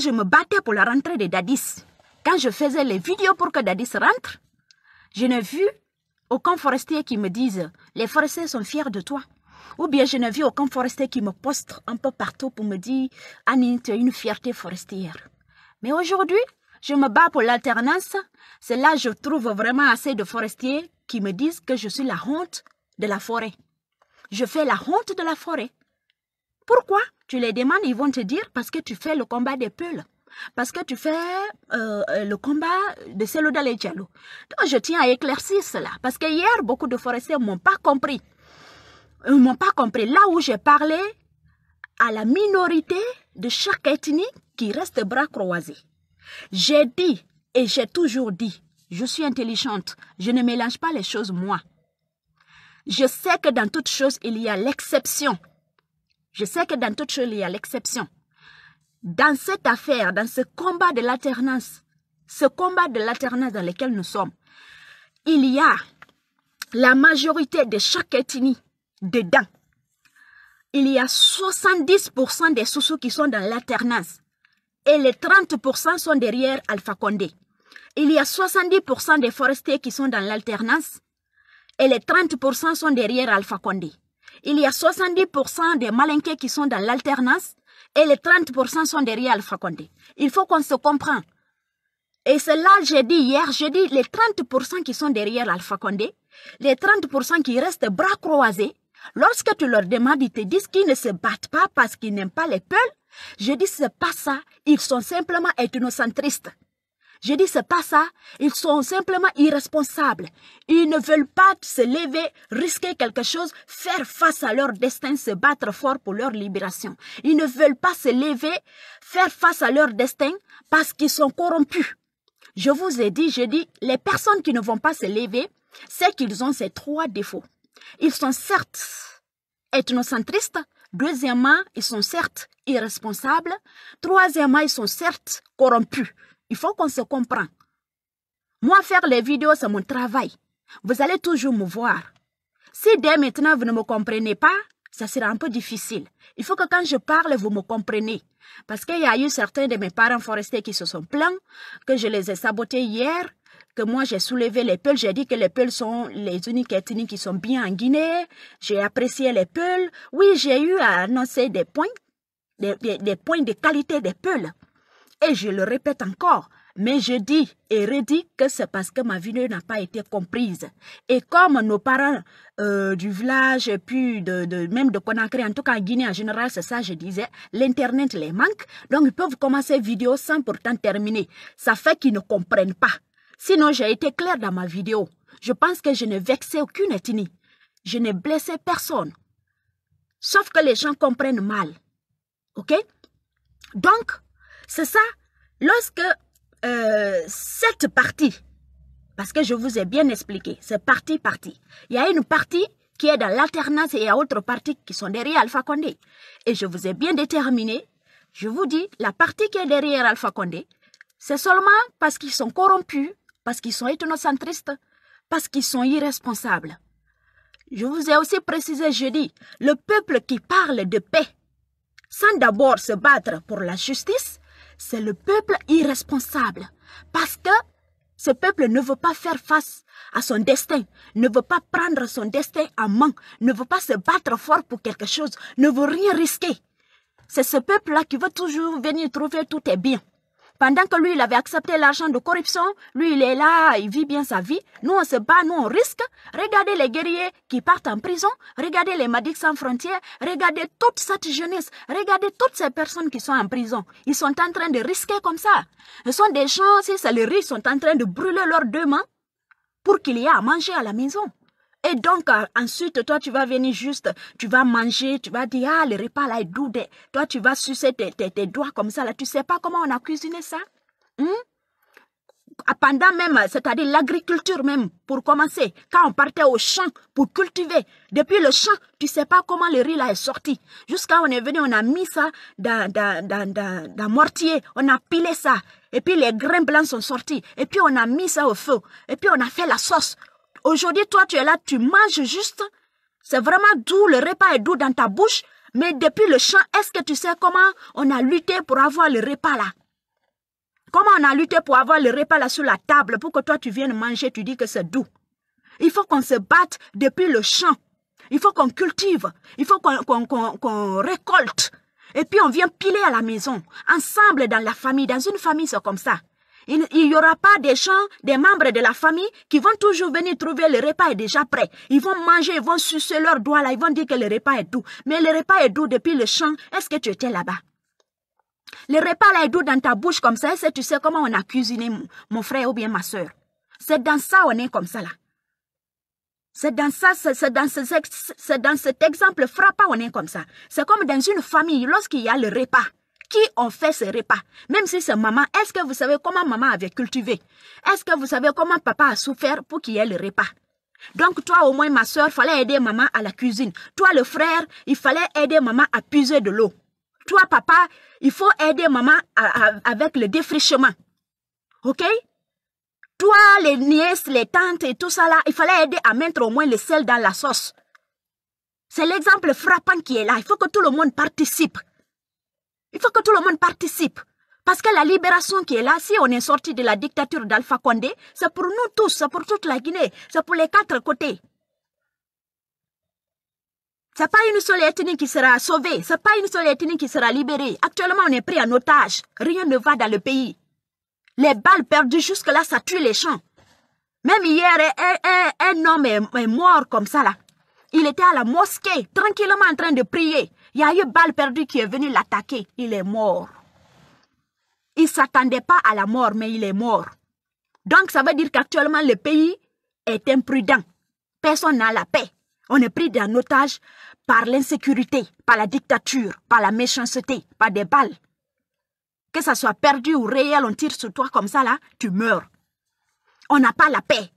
je me battais pour la rentrée de Dadis, quand je faisais les vidéos pour que Dadis rentre, je n'ai vu aucun forestier qui me dise « les forestiers sont fiers de toi ». Ou bien je n'ai vu aucun forestier qui me poste un peu partout pour me dire « Annie, tu es une fierté forestière ». Mais aujourd'hui, je me bats pour l'alternance. C'est là que je trouve vraiment assez de forestiers qui me disent que je suis la honte de la forêt. Je fais la honte de la forêt. Pourquoi Tu les demandes, ils vont te dire parce que tu fais le combat des peules, Parce que tu fais euh, euh, le combat de Seloda et Diallo. Donc, je tiens à éclaircir cela. Parce que hier, beaucoup de forestiers ne m'ont pas compris. Ils ne m'ont pas compris. Là où j'ai parlé à la minorité de chaque ethnie qui reste bras croisés. J'ai dit et j'ai toujours dit, je suis intelligente, je ne mélange pas les choses moi. Je sais que dans toute chose, il y a l'exception je sais que dans toute chose, il y a l'exception. Dans cette affaire, dans ce combat de l'alternance, ce combat de l'alternance dans lequel nous sommes, il y a la majorité de chaque ethnie dedans. Il y a 70% des Soussous qui sont dans l'alternance et les 30% sont derrière Alpha Condé. Il y a 70% des forestiers qui sont dans l'alternance et les 30% sont derrière Alpha Condé. Il y a 70% des malinqués qui sont dans l'alternance et les 30% sont derrière Alpha Condé. Il faut qu'on se comprenne. Et c'est là que j'ai dit hier, j'ai dit les 30% qui sont derrière Alpha Condé, les 30% qui restent bras croisés, lorsque tu leur demandes, ils te disent qu'ils ne se battent pas parce qu'ils n'aiment pas les peuls. Je dis n'est pas ça, ils sont simplement ethnocentristes. Je dis, c'est pas ça. Ils sont simplement irresponsables. Ils ne veulent pas se lever, risquer quelque chose, faire face à leur destin, se battre fort pour leur libération. Ils ne veulent pas se lever, faire face à leur destin parce qu'ils sont corrompus. Je vous ai dit, je dis, les personnes qui ne vont pas se lever, c'est qu'ils ont ces trois défauts. Ils sont certes ethnocentristes, deuxièmement, ils sont certes irresponsables, troisièmement, ils sont certes corrompus. Il faut qu'on se comprenne. Moi, faire les vidéos, c'est mon travail. Vous allez toujours me voir. Si dès maintenant, vous ne me comprenez pas, ça sera un peu difficile. Il faut que quand je parle, vous me compreniez. Parce qu'il y a eu certains de mes parents forestiers qui se sont plaints, que je les ai sabotés hier, que moi j'ai soulevé les peules. j'ai dit que les peules sont les uniques ethnies qui sont bien en Guinée, j'ai apprécié les peules. Oui, j'ai eu à annoncer des points, des, points de qualité des peules. Et je le répète encore, mais je dis et redis que c'est parce que ma vidéo n'a pas été comprise. Et comme nos parents euh, du village, puis de, même de Conakry, en tout cas en Guinée en général, c'est ça je disais, l'Internet les manque, donc ils peuvent commencer vidéo sans pourtant terminer. Ça fait qu'ils ne comprennent pas. Sinon, j'ai été claire dans ma vidéo. Je pense que je ne vexais aucune ethnie. Je n'ai blessé personne. Sauf que les gens comprennent mal. OK Donc, c'est ça, lorsque euh, cette partie, parce que je vous ai bien expliqué, c'est partie-partie. Il y a une partie qui est dans l'alternance et il y a autre partie qui sont derrière Alpha Condé. Et je vous ai bien déterminé, je vous dis, la partie qui est derrière Alpha Condé, c'est seulement parce qu'ils sont corrompus, parce qu'ils sont ethnocentristes, parce qu'ils sont irresponsables. Je vous ai aussi précisé je dis, le peuple qui parle de paix, sans d'abord se battre pour la justice, c'est le peuple irresponsable. Parce que ce peuple ne veut pas faire face à son destin, ne veut pas prendre son destin en main, ne veut pas se battre fort pour quelque chose, ne veut rien risquer. C'est ce peuple-là qui veut toujours venir trouver tout est bien. Pendant que lui, il avait accepté l'argent de corruption, lui, il est là, il vit bien sa vie. Nous, on se bat, nous, on risque. Regardez les guerriers qui partent en prison. Regardez les Madics sans frontières. Regardez toute cette jeunesse. Regardez toutes ces personnes qui sont en prison. Ils sont en train de risquer comme ça. Ce sont des gens, si c'est les riches, sont en train de brûler leurs deux mains pour qu'il y ait à manger à la maison. Et donc, euh, ensuite, toi, tu vas venir juste, tu vas manger, tu vas dire, ah, le repas là est doux. Toi, tu vas sucer tes, doigts comme ça. Là. Tu sais pas comment on a cuisiné ça hmm? ah, pendant même, euh, c'est-à-dire l'agriculture même, pour commencer, quand on partait au champ pour cultiver, depuis le champ, tu sais pas comment le riz là est sorti. Jusqu'à on est venu, on a mis ça dans, dans, mortier, on a pilé ça, et puis les grains blancs sont sortis, et puis on a mis ça au feu, et puis on a fait la sauce, Aujourd'hui, toi, tu es là, tu manges juste. C'est vraiment doux, le repas est doux dans ta bouche. Mais depuis le champ, est-ce que tu sais comment on a lutté pour avoir le repas là Comment on a lutté pour avoir le repas là sur la table pour que toi tu viennes manger, tu dis que c'est doux. Il faut qu'on se batte depuis le champ. Il faut qu'on cultive. Il faut qu'on récolte. Et puis on vient piler à la maison, ensemble dans la famille. Dans une famille, c'est comme ça. Il n'y aura pas des gens, des membres de la famille qui vont toujours venir trouver le repas est déjà prêt. Ils vont manger, ils vont sucer leurs doigts là, ils vont dire que le repas est doux. Mais le repas est doux depuis le champ. Est-ce que tu étais là-bas? Le repas là est doux dans ta bouche comme ça. tu sais comment on a cuisiné mon, frère ou bien ma soeur? C'est dans ça on est comme ça là. C'est dans ça, c'est dans, ce, dans cet exemple frappant, on est comme ça. C'est comme dans une famille, lorsqu'il y a le repas, qui ont fait ce repas. Même si c'est maman, est-ce que vous savez comment maman avait cultivé Est-ce que vous savez comment papa a souffert pour qu'il y ait le repas donc toi au moins ma soeur, fallait aider maman à la cuisine. Toi le frère, il fallait aider maman à puiser de l'eau. Toi papa, il faut aider maman avec le défrichement. OK Toi les nièces, les tantes et tout ça là, il fallait aider à mettre au moins le sel dans la sauce. C'est l'exemple frappant qui est là. Il faut que tout le monde participe. Il faut que tout le monde participe. Parce que la libération qui est là, si on est sorti de la dictature d'Alpha Condé, c'est pour nous tous, c'est pour toute la Guinée, c'est pour les quatre côtés. C'est pas une seule ethnie qui sera sauvée, c'est pas une seule ethnie qui sera libérée. Actuellement, on est pris en otage. Rien ne va dans le pays. Les balles perdues jusque-là, ça tue les champs. Même hier, un, homme est, mort comme ça là. Il était à la mosquée, tranquillement en train de prier. Il y a eu balle perdue qui est venu l'attaquer. Il est mort. Il ne s'attendait pas à la mort, mais il est mort. Donc, ça veut dire qu'actuellement, le pays est imprudent. Personne n'a la paix. On est pris d'un otage par l'insécurité, par la dictature, par la méchanceté, par des balles. Que ça soit perdu ou réel, on tire sur toi comme ça, là, tu meurs. On n'a pas la paix.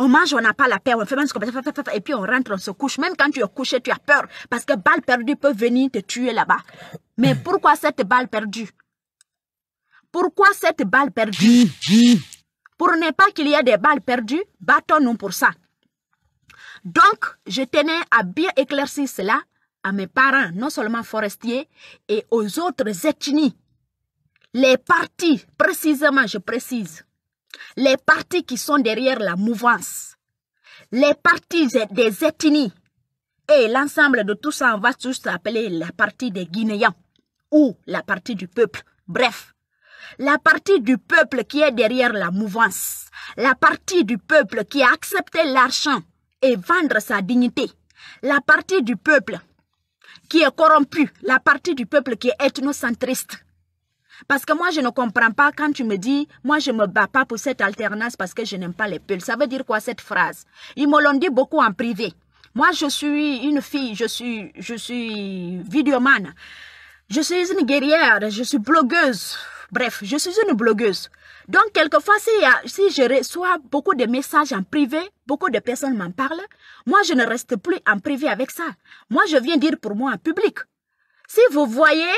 On mange, on n'a pas la paix, on fait même ce qu'on et puis on rentre, on se couche. Même quand tu es couché, tu as peur. Parce que balle perdue peut venir te tuer là-bas. Mais hmm. pourquoi cette balle perdue Pourquoi cette balle perdue hmm, hmm. Pour ne pas qu'il y ait des balles perdues, battons-nous pour ça. Donc, je tenais à bien éclaircir cela à mes parents, non seulement forestiers, et aux autres ethnies. Les partis, précisément, je précise, les partis qui sont derrière la mouvance, les partis des ethnies, et l'ensemble de tout ça, on va tous appeler la partie des Guinéens ou la partie du peuple. Bref, la partie du peuple qui est derrière la mouvance, la partie du peuple qui a accepté l'argent et vendre sa dignité, la partie du peuple qui est corrompu, la partie du peuple qui est ethnocentriste, parce que moi, je ne comprends pas quand tu me dis, moi, je ne me bats pas pour cette alternance parce que je n'aime pas les pulls. Ça veut dire quoi cette phrase Ils me l'ont dit beaucoup en privé. Moi, je suis une fille, je suis, je suis vidéomane. Je suis une guerrière, je suis blogueuse. Bref, je suis une blogueuse. Donc, quelquefois, si, si je reçois beaucoup de messages en privé, beaucoup de personnes m'en parlent, moi, je ne reste plus en privé avec ça. Moi, je viens dire pour moi en public. Si vous voyez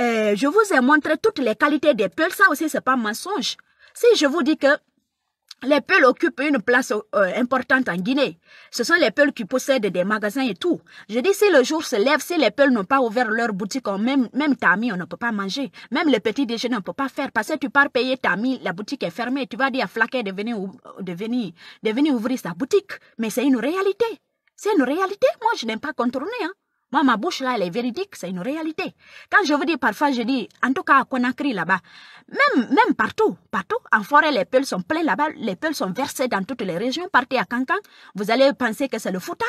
euh, je vous ai montré toutes les qualités des peuls. Ça aussi, c'est pas mensonge. Si je vous dis que les peuls occupent une place euh, importante en Guinée. Ce sont les peuls qui possèdent des magasins et tout. Je dis, si le jour se lève, si les peuls n'ont pas ouvert leur boutique, même, même on ne peut pas manger. Même le petit déjeuner, on ne peut pas faire. Parce que tu pars payer tami, la boutique est fermée. Tu vas dire à Flaquet de venir, de, de venir ouvrir sa boutique. Mais c'est une réalité. C'est une réalité. Moi, je n'aime pas contourner. Hein. Moi, ma bouche là, elle est véridique, c'est une réalité. Quand je vous dis parfois, je dis, en tout cas à Conakry là-bas, même, même partout, partout, en forêt, les peules sont pleines, là-bas, les peules sont versées dans toutes les régions. Partez à Cancan, vous allez penser que c'est le fouta.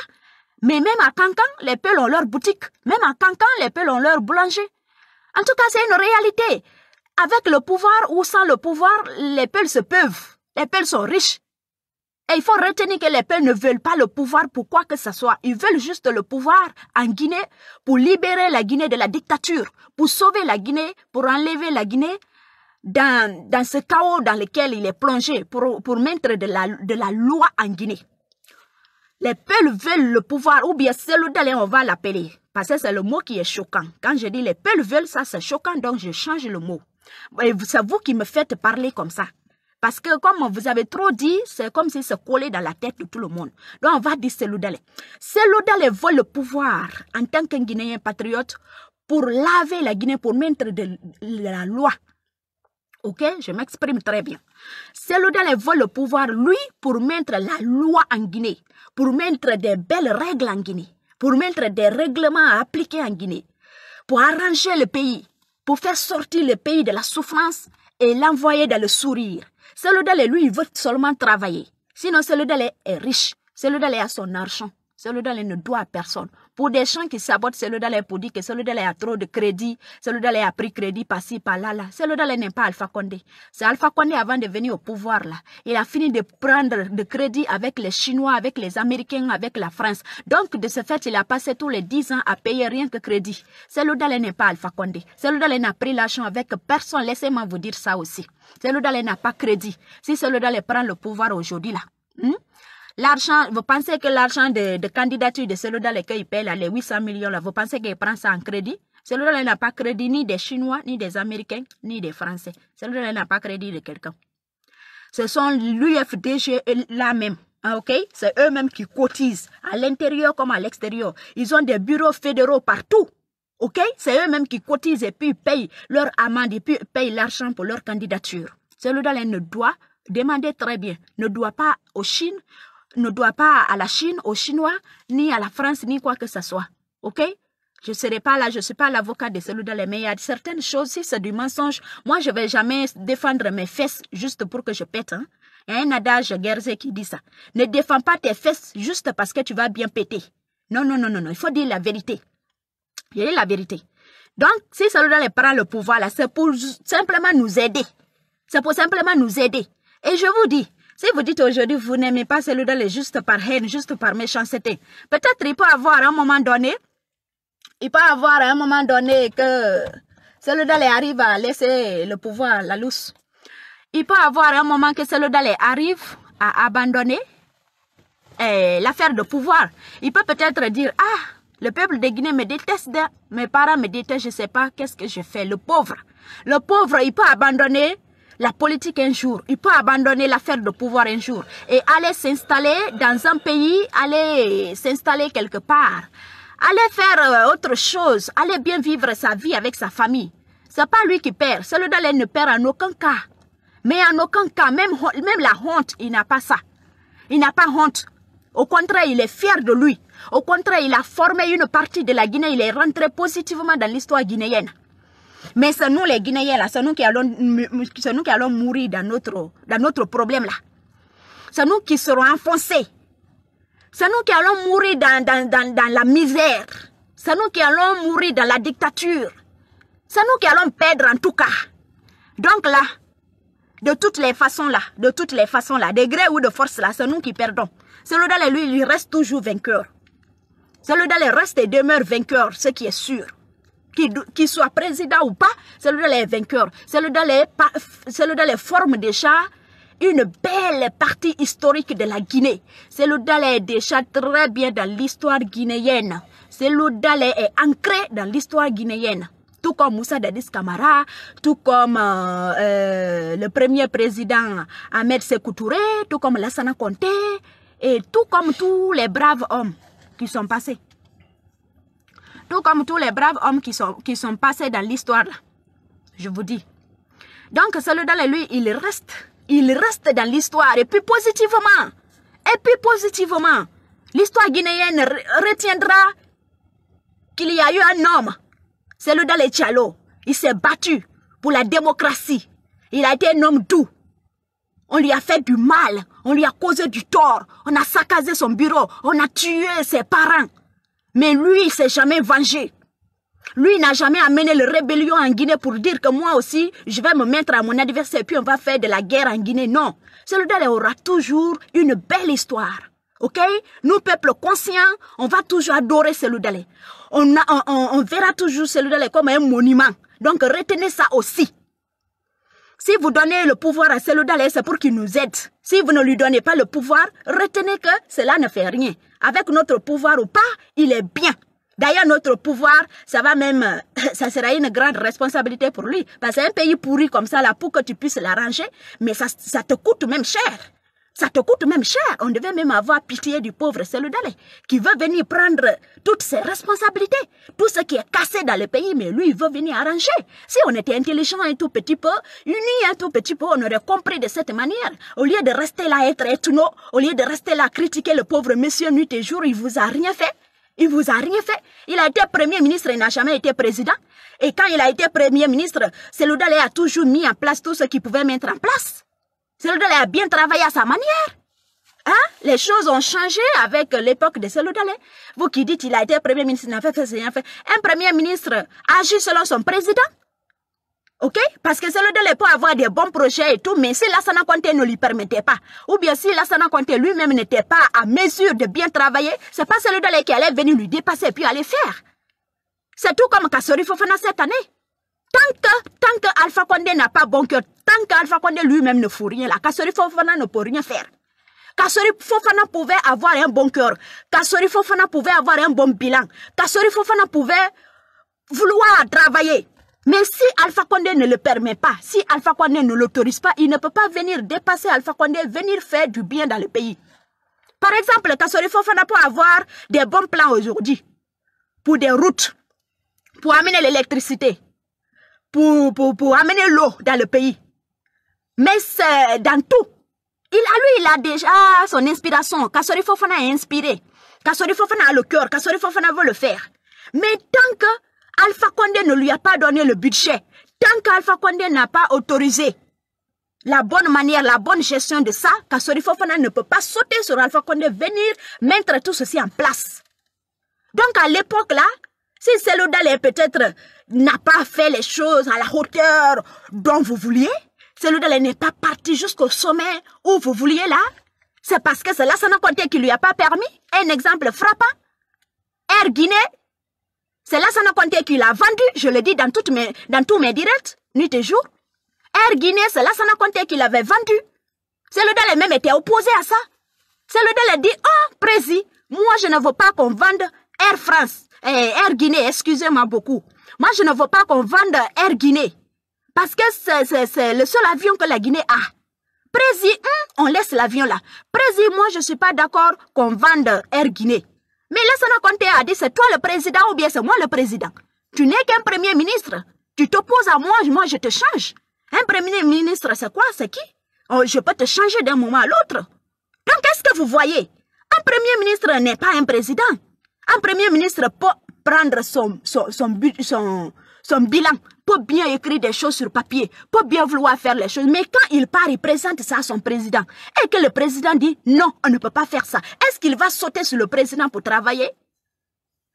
Mais même à Cancan, les peules ont leur boutique. Même à Cancan, les peules ont leur boulanger. En tout cas, c'est une réalité. Avec le pouvoir ou sans le pouvoir, les peules se peuvent. Les peules sont riches. Et il faut retenir que les peuples ne veulent pas le pouvoir pour quoi que ce soit. Ils veulent juste le pouvoir en Guinée pour libérer la Guinée de la dictature, pour sauver la Guinée, pour enlever la Guinée dans, dans ce chaos dans lequel il est plongé, pour, pour mettre de la, de la loi en Guinée. Les peuples veulent le pouvoir, ou bien c'est le d'aller, on va l'appeler, parce que c'est le mot qui est choquant. Quand je dis les peuples veulent ça, c'est choquant, donc je change le mot. C'est vous qui me faites parler comme ça. Parce que comme vous avez trop dit, c'est comme si c'est collé dans la tête de tout le monde. Donc on va dire C'est Seloudale vole le pouvoir en tant qu'un Guinéen patriote pour laver la Guinée, pour mettre de la loi. Ok, je m'exprime très bien. Seloudale vole le pouvoir, lui, pour mettre la loi en Guinée, pour mettre des belles règles en Guinée, pour mettre des règlements à appliquer en Guinée, pour arranger le pays, pour faire sortir le pays de la souffrance et l'envoyer dans le sourire. Celui d'aller, lui, il veut seulement travailler. Sinon, celui d'aller est riche. Celui d'aller a son argent. Celui-là ne doit à personne. Pour des gens qui sabotent, celui-là pour dire que celui-là a trop de crédit, celui-là a pris crédit par-ci, par-là. Là. Celui-là n'est pas Alpha Condé. C'est Alpha Condé avant de venir au pouvoir. là. Il a fini de prendre de crédit avec les Chinois, avec les Américains, avec la France. Donc, de ce fait, il a passé tous les 10 ans à payer rien que crédit. Celui-là n'est pas Alpha Condé. Celui-là n'a pris l'argent avec personne. Laissez-moi vous dire ça aussi. Celui-là n'a pas crédit. Si celui-là prend le pouvoir aujourd'hui, là. Hmm? L'argent, vous pensez que l'argent de, candidature de celui dans paye là, les 800 millions, vous pensez qu'il prend ça en crédit Celui-là n'a pas crédit ni des Chinois, ni des Américains, ni des Français. Celui-là n'a pas crédit de quelqu'un. Ce sont l'UFDG e là-même. Hein, ok C'est eux-mêmes qui cotisent, à l'intérieur comme à l'extérieur. Ils ont des bureaux fédéraux partout. ok C'est eux-mêmes qui cotisent et puis payent leur amende et puis payent l'argent pour leur candidature. Celui-là ne doit, demander très bien, ne doit pas aux Chine, ne doit pas à la Chine, aux Chinois, ni à la France, ni quoi que ce soit. OK je ne serai pas là, je ne suis pas l'avocat de celui mais il y a certaines choses, si c'est du mensonge, moi je ne vais jamais défendre mes fesses juste pour que je pète. Hein. Il y a un adage guerrier qui dit ça. Ne défends pas tes fesses juste parce que tu vas bien péter. Non, non, non, non, non. il faut dire la vérité. Il y a la vérité. Donc, si celui prend le pouvoir là, c'est pour simplement nous aider. C'est pour simplement nous aider. Et je vous dis, si vous dites aujourd'hui, vous n'aimez pas celui là juste par haine, juste par méchanceté, peut-être il peut avoir un moment donné, il peut avoir un moment donné que celui là arrive à laisser le pouvoir, la lousse. Il peut avoir un moment que celui là arrive à abandonner eh, l'affaire de pouvoir. Il peut peut-être dire, ah, le peuple de Guinée me déteste, mes parents me détestent, je ne sais pas qu'est-ce que je fais. Le pauvre, le pauvre, il peut abandonner la politique un jour. Il peut abandonner l'affaire de pouvoir un jour et aller s'installer dans un pays, aller s'installer quelque part, aller faire euh, autre chose, aller bien vivre sa vie avec sa famille. C'est pas lui qui perd. Celui là ne perd en aucun cas. Mais en aucun cas, même, même la honte, il n'a pas ça. Il n'a pas honte. Au contraire, il est fier de lui. Au contraire, il a formé une partie de la Guinée. Il est rentré positivement dans l'histoire guinéenne. Mais c'est nous les Guinéens là, c'est nous qui allons, nous qui allons mourir dans notre, dans notre problème là. C'est nous qui serons enfoncés. C'est nous qui allons mourir dans, dans, dans la misère. C'est nous qui allons mourir dans la dictature. C'est nous qui allons perdre en tout cas. Donc là, de toutes les façons là, de toutes les façons là, degré gré ou de force là, c'est nous qui perdons. Celui-là, lui, il reste toujours vainqueur. Celui-là, reste et demeure vainqueur, ce qui est sûr qui, soit président ou pas, c'est le les vainqueurs, c'est le dans les, le déjà une belle partie historique de la Guinée. C'est le Dalai est déjà très bien dans l'histoire guinéenne. C'est le Dalai est ancré dans l'histoire guinéenne. Tout comme Moussa Dadis Kamara, tout comme euh, euh, le premier président Ahmed Sekou Touré, tout comme Lassana Conté, et tout comme tous les braves hommes qui sont passés. Tout comme tous les braves hommes qui sont, qui sont passés dans l'histoire. Je vous dis. Donc, celui-là, lui, il reste. Il reste dans l'histoire. Et puis positivement. Et puis positivement. L'histoire guinéenne retiendra qu'il y a eu un homme. C'est le Il s'est battu pour la démocratie. Il a été un homme doux. On lui a fait du mal. On lui a causé du tort. On a saccagé son bureau. On a tué ses parents. Mais lui, il s'est jamais vengé. Lui n'a jamais amené le rébellion en Guinée pour dire que moi aussi, je vais me mettre à mon adversaire et puis on va faire de la guerre en Guinée. Non. celui aura toujours une belle histoire. OK Nous, peuple conscient, on va toujours adorer Celudale. On, on, verra toujours Celudale comme un monument. Donc, retenez ça aussi. Si vous donnez le pouvoir à Celudale, c'est pour qu'il nous aide. Si vous ne lui donnez pas le pouvoir, retenez que cela ne fait rien. Avec notre pouvoir ou pas, il est bien. D'ailleurs, notre pouvoir, ça va même, euh, ça sera une grande responsabilité pour lui. Parce un pays pourri comme ça, là, pour que tu puisses l'arranger, mais ça, ça te coûte même cher. Ça te coûte même cher. On devait même avoir pitié du pauvre Seludale qui veut venir prendre toutes ses responsabilités. Tout ce qui est cassé dans le pays, mais lui, il veut venir arranger. Si on était intelligent un tout petit peu, unis un tout petit peu, on aurait compris de cette manière. Au lieu de rester là être ethno, au lieu de rester là critiquer le pauvre monsieur nuit et jour, il vous a rien fait. Il vous a rien fait. Il a été premier ministre, et n'a jamais été président. Et quand il a été premier ministre, Seludale a toujours mis en place tout ce qu'il pouvait mettre en place. Celui-là a bien travaillé à sa manière. Hein? Les choses ont changé avec l'époque de Seloudalé. Vous qui dites qu'il a été premier ministre, n'a fait, rien fait. Un premier ministre agit selon son président. OK Parce que Seloudalé peut avoir des bons projets et tout, mais si Lassana Conté ne lui permettait pas, ou bien si Lassana Conté lui-même n'était pas à mesure de bien travailler, c'est pas Seloudalé qui allait venir lui dépasser et puis aller faire. C'est tout comme Kassori Fofana cette année. Tant que, tant Alpha Condé n'a pas bon cœur, tant qu'Alpha Condé lui-même ne fout rien, là, Kassori Fofana ne peut rien faire. Kassori Fofana pouvait avoir un bon cœur. Kassori Fofana pouvait avoir un bon bilan. Kassori Fofana pouvait vouloir travailler. Mais si Alpha Condé ne le permet pas, si Alpha Condé ne l'autorise pas, il ne peut pas venir dépasser Alpha Condé, venir faire du bien dans le pays. Par exemple, Kassori Fofana peut avoir des bons plans aujourd'hui pour des routes, pour amener l'électricité, pour, amener l'eau dans le pays. Mais c'est dans tout. Il a, lui, il a déjà son inspiration. Kassori Fofana est inspiré. Kassori Fofana a le cœur. Kassori Fofana veut le faire. Mais tant que Alpha Condé ne lui a pas donné le budget, tant qu'Alpha Condé n'a pas autorisé la bonne manière, la bonne gestion de ça, Kassori Fofana ne peut pas sauter sur Alpha Condé, venir mettre tout ceci en place. Donc à l'époque là, si l'eau est peut-être n'a pas fait les choses à la hauteur dont vous vouliez, celui là n'est pas parti jusqu'au sommet où vous vouliez là, c'est parce que cela, ça n'a compté qui lui a pas permis. Un exemple frappant, Air Guinée, cela, ça n'a compté qui l'a vendu, je le dis dans, toutes mes, dans tous mes directs, nuit et jour. Air Guinée, cela, ça n'a compté qu'il avait vendu. Celui là même était opposé à ça. Celui de dit, oh, ah, président, moi je ne veux pas qu'on vende Air France, eh, Air Guinée, excusez-moi beaucoup. Moi, je ne veux pas qu'on vende Air Guinée. Parce que c'est le seul avion que la Guinée a. Président, hum, on laisse l'avion là. Président, moi, je ne suis pas d'accord qu'on vende Air Guinée. Mais laisse-nous compter à dire, c'est toi le président ou bien c'est moi le président. Tu n'es qu'un premier ministre. Tu t'opposes à moi, moi, je te change. Un premier ministre, c'est quoi C'est qui oh, Je peux te changer d'un moment à l'autre. Donc, qu'est-ce que vous voyez Un premier ministre n'est pas un président. Un premier ministre prendre son, son, son, bilan, pour bien écrire des choses sur papier, pour bien vouloir faire les choses. Mais quand il part, il présente ça à son président. Et que le président dit non, on ne peut pas faire ça. Est-ce qu'il va sauter sur le président pour travailler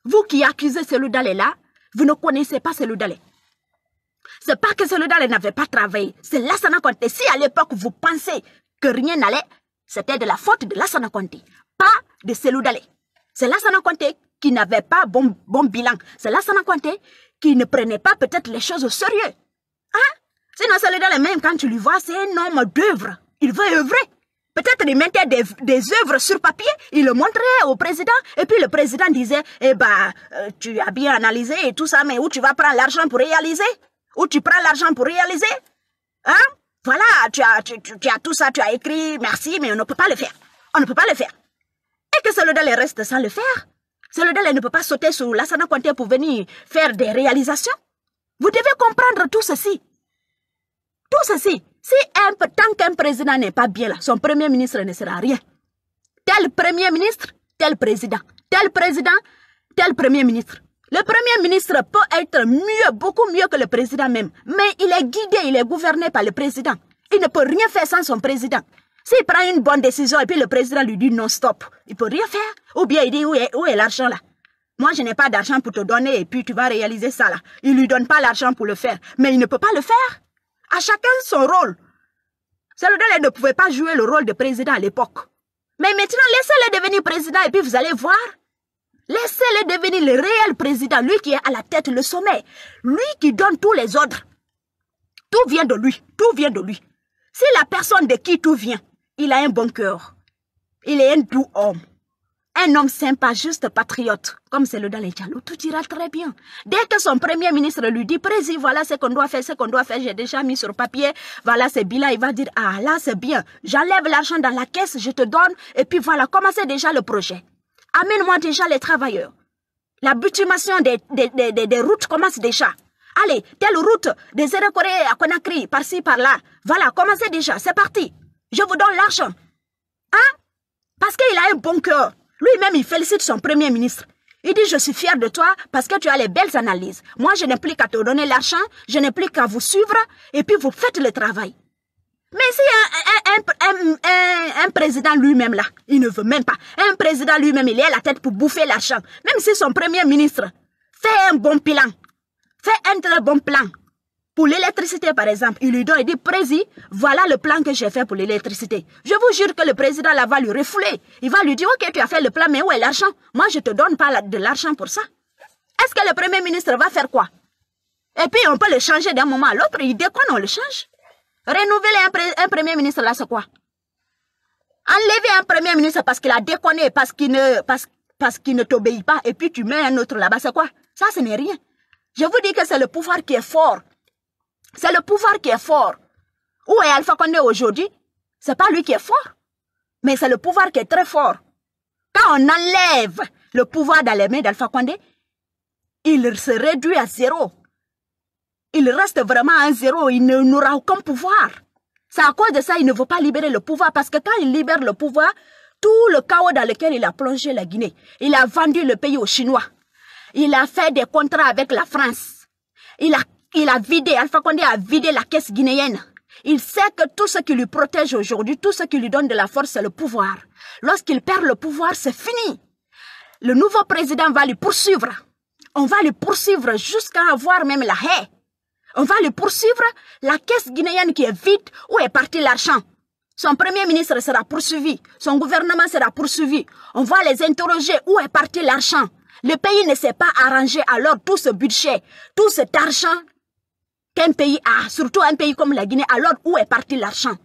Vous qui accusez celui d'aller là, vous ne connaissez pas celui d'aller. C'est pas que celui d'aller n'avait pas travaillé. C'est l'Assana Conté. Si à l'époque vous pensez que rien n'allait, c'était de la faute de l'Assana Conté, pas de celui d'aller. C'est l'Assana Conté qui n'avait pas bon, bon bilan. C'est là Sana compté qui ne prenait pas peut-être les choses au sérieux. Hein? Sinon, C'est celui-là le même, quand tu lui vois, c'est un homme d'œuvre. Il veut œuvrer. Peut-être il mettait des, œuvres sur papier, il le montrait au président, et puis le président disait, eh ben, euh, tu as bien analysé et tout ça, mais où tu vas prendre l'argent pour réaliser Où tu prends l'argent pour réaliser hein? Voilà, tu as, as tout ça, tu as écrit, merci, mais on ne peut pas le faire. On ne peut pas le faire. Et que celui-là reste sans le faire c'est le il ne peut pas sauter sur l'Asana Kouante pour venir faire des réalisations. Vous devez comprendre tout ceci. Tout ceci. Si tant qu'un président n'est pas bien là, son premier ministre ne sera rien. Tel premier ministre, tel président. Tel président, tel premier ministre. Le premier ministre peut être mieux, beaucoup mieux que le président même. Mais il est guidé, il est gouverné par le président. Il ne peut rien faire sans son président. S'il prend une bonne décision et puis le président lui dit non stop, il peut rien faire. Ou bien il dit où est, où est l'argent là Moi je n'ai pas d'argent pour te donner et puis tu vas réaliser ça là. Il ne lui donne pas l'argent pour le faire, mais il ne peut pas le faire. À chacun son rôle. Celui-là ne pouvait pas jouer le rôle de président à l'époque. Mais maintenant, laissez-le devenir président et puis vous allez voir. Laissez-le devenir le réel président, lui qui est à la tête, le sommet. Lui qui donne tous les ordres. Tout vient de lui, tout vient de lui. C'est la personne de qui tout vient, il a un bon cœur. Il est un doux homme. Un homme sympa, juste patriote, comme c'est le Dalai Tchalou, tout ira très bien. Dès que son premier ministre lui dit, Président, voilà ce qu'on doit faire, ce qu'on doit faire, j'ai déjà mis sur papier, voilà ce bilan, il va dire, ah là c'est bien, j'enlève l'argent dans la caisse, je te donne, et puis voilà, commencez déjà le projet. Amène-moi déjà les travailleurs. La butumation des, des, des, routes commence déjà. Allez, telle route, des Zéro-Corée à Conakry, par-ci, par-là. Voilà, commencez déjà, c'est parti je vous donne l'argent. Hein Parce qu'il a un bon cœur. Lui-même, il félicite son premier ministre. Il dit, je suis fier de toi parce que tu as les belles analyses. Moi, je n'ai plus qu'à te donner l'argent, je n'ai plus qu'à vous suivre, et puis vous faites le travail. Mais si un, président lui-même, là, il ne veut même pas. Un président lui-même, il est à la tête pour bouffer l'argent. Même si son premier ministre fait un bon plan, fait un très bon plan, pour l'électricité, par exemple, il lui donne et dit, Président, voilà le plan que j'ai fait pour l'électricité. Je vous jure que le président là va lui refouler. Il va lui dire, ok, tu as fait le plan, mais où est l'argent Moi, je ne te donne pas de l'argent pour ça. Est-ce que le Premier ministre va faire quoi Et puis, on peut le changer d'un moment à l'autre. Il déconne, on le change. Renouveler un, Premier ministre, là, c'est quoi Enlever un Premier ministre parce qu'il a déconné, parce qu'il ne, parce, parce qu'il ne t'obéit pas, et puis tu mets un autre là-bas, c'est quoi Ça, ce n'est rien. Je vous dis que c'est le pouvoir qui est fort. C'est le pouvoir qui est fort. Où est Alpha Condé aujourd'hui C'est pas lui qui est fort, mais c'est le pouvoir qui est très fort. Quand on enlève le pouvoir dans les mains d'Alpha Condé, il se réduit à zéro. Il reste vraiment à zéro, il n'aura aucun pouvoir. C'est à cause de ça, qu'il ne veut pas libérer le pouvoir parce que quand il libère le pouvoir, tout le chaos dans lequel il a plongé la Guinée, il a vendu le pays aux Chinois. Il a fait des contrats avec la France. Il a il a vidé, Alpha Condé a vidé la caisse guinéenne. Il sait que tout ce qui lui protège aujourd'hui, tout ce qui lui donne de la force, c'est le pouvoir. Lorsqu'il perd le pouvoir, c'est fini. Le nouveau président va le poursuivre. On va le poursuivre jusqu'à avoir même la haie. On va le poursuivre. La caisse guinéenne qui est vide, où est parti l'argent Son premier ministre sera poursuivi. Son gouvernement sera poursuivi. On va les interroger. Où est parti l'argent le pays ne s'est pas arrangé alors tout ce budget, tout cet argent un pays a, surtout un pays comme la Guinée, alors où est parti l'argent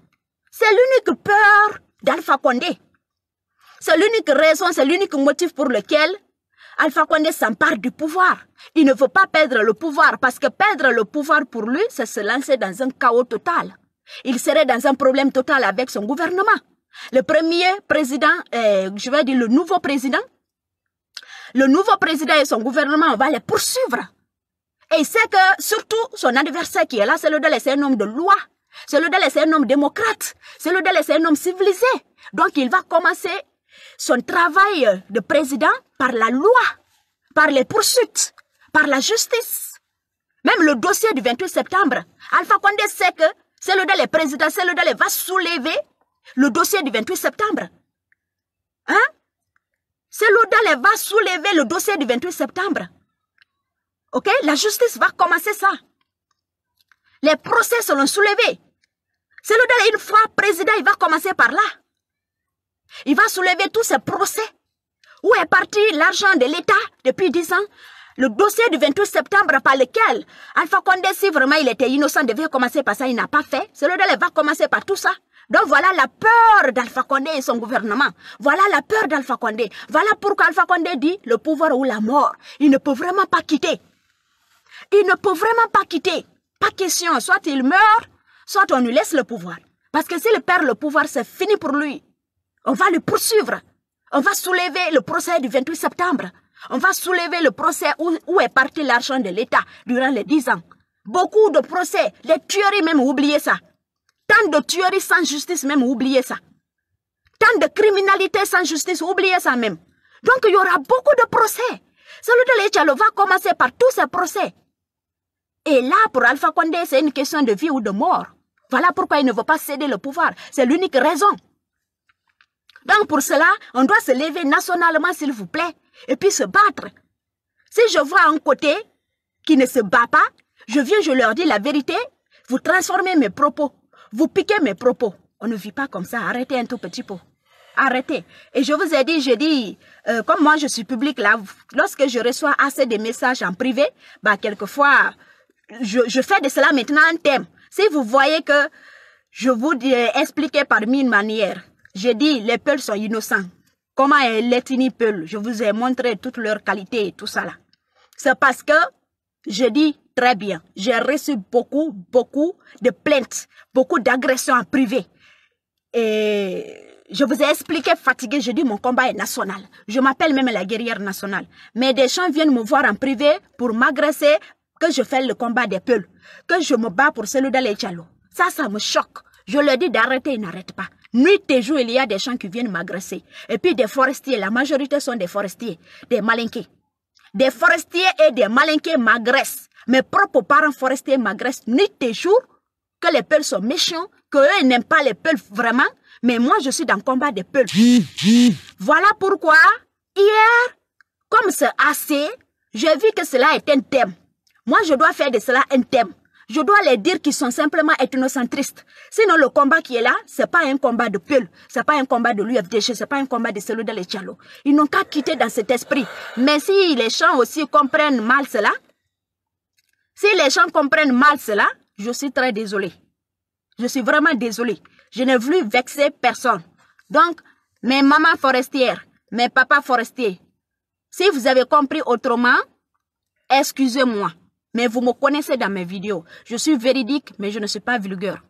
C'est l'unique peur d'Alpha Condé. C'est l'unique raison, c'est l'unique motif pour lequel Alpha Condé s'empare du pouvoir. Il ne veut pas perdre le pouvoir parce que perdre le pouvoir pour lui, c'est se lancer dans un chaos total. Il serait dans un problème total avec son gouvernement. Le premier président, euh, je vais dire le nouveau président, le nouveau président et son gouvernement, on va les poursuivre et c'est que, surtout, son adversaire qui est là, c'est le c'est un homme de loi. C'est le c'est un homme démocrate. C'est le c'est un homme civilisé. Donc, il va commencer son travail de président par la loi, par les poursuites, par la justice. Même le dossier du 28 septembre, Alpha Condé sait que c'est le délai président, c'est le délai va soulever le dossier du 28 septembre. Hein? C'est le délai va soulever le dossier du 28 septembre. La justice va commencer ça. Les procès seront soulevés. C'est le une fois président, il va commencer par là. Il va soulever tous ces procès. Où est parti l'argent de l'État depuis 10 ans Le dossier du 28 septembre par lequel Alpha Condé, si vraiment il était innocent, devait commencer par ça, il n'a pas fait. C'est le va commencer par tout ça. Donc voilà la peur d'Alpha Condé et son gouvernement. Voilà la peur d'Alpha Condé. Voilà pourquoi Alpha Condé dit le pouvoir ou la mort. Il ne peut vraiment pas quitter. Il ne peut vraiment pas quitter. Pas question. Soit il meurt, soit on lui laisse le pouvoir. Parce que s'il perd le pouvoir, c'est fini pour lui. On va le poursuivre. On va soulever le procès du 28 septembre. On va soulever le procès où, est parti l'argent de l'État durant les 10 ans. Beaucoup de procès, les tueries même, oubliez ça. Tant de tueries sans justice même, oubliez ça. Tant de criminalités sans justice, oubliez ça même. Donc il y aura beaucoup de procès. Celui de l'État va commencer par tous ces procès. Et là, pour Alpha Condé, c'est une question de vie ou de mort. Voilà pourquoi il ne veut pas céder le pouvoir. C'est l'unique raison. Donc pour cela, on doit se lever nationalement, s'il vous plaît, et puis se battre. Si je vois un côté qui ne se bat pas, je viens, je leur dis la vérité, vous transformez mes propos, vous piquez mes propos. On ne vit pas comme ça, arrêtez un tout petit peu. Arrêtez. Et je vous ai dit, je dis, euh, comme moi je suis public là, lorsque je reçois assez de messages en privé, bah quelquefois, je, fais de cela maintenant un thème. Si vous voyez que je vous euh, expliquais par mille manières, je dis les peuls sont innocents. Comment est l'ethnie peul Je vous ai montré toutes leurs qualités et tout ça C'est parce que je dis très bien, j'ai reçu beaucoup, beaucoup de plaintes, beaucoup d'agressions en privé. Et je vous ai expliqué fatigué, je dis mon combat est national. Je m'appelle même la guerrière nationale. Mais des gens viennent me voir en privé pour m'agresser, que je fais le combat des peuls, que je me bats pour celui de Ça, ça me choque. Je leur dis d'arrêter, ils n'arrêtent pas. Nuit et jour, il y a des gens qui viennent m'agresser. Et puis des forestiers, la majorité sont des forestiers, des malinqués. Des forestiers et des malinqués m'agressent. Mes propres parents forestiers m'agressent nuit et jour, que les peuls sont méchants, qu'eux n'aiment pas les peuls vraiment, mais moi je suis dans le combat des peuls. voilà pourquoi, hier, comme c'est assez, je vis que cela est un thème. Moi, je dois faire de cela un thème. Je dois les dire qu'ils sont simplement ethnocentristes. Sinon, le combat qui est là, c'est pas un combat de Peul, c'est pas un combat de l'UFDG, c'est pas un combat de celui de les Ils n'ont qu'à quitter dans cet esprit. Mais si les gens aussi comprennent mal cela, si les gens comprennent mal cela, je suis très désolé. Je suis vraiment désolé. Je n'ai voulu vexer personne. Donc, mes mamans forestières, mes papas forestiers, si vous avez compris autrement, excusez-moi. Mais vous me connaissez dans mes vidéos. Je suis véridique, mais je ne suis pas vulgaire.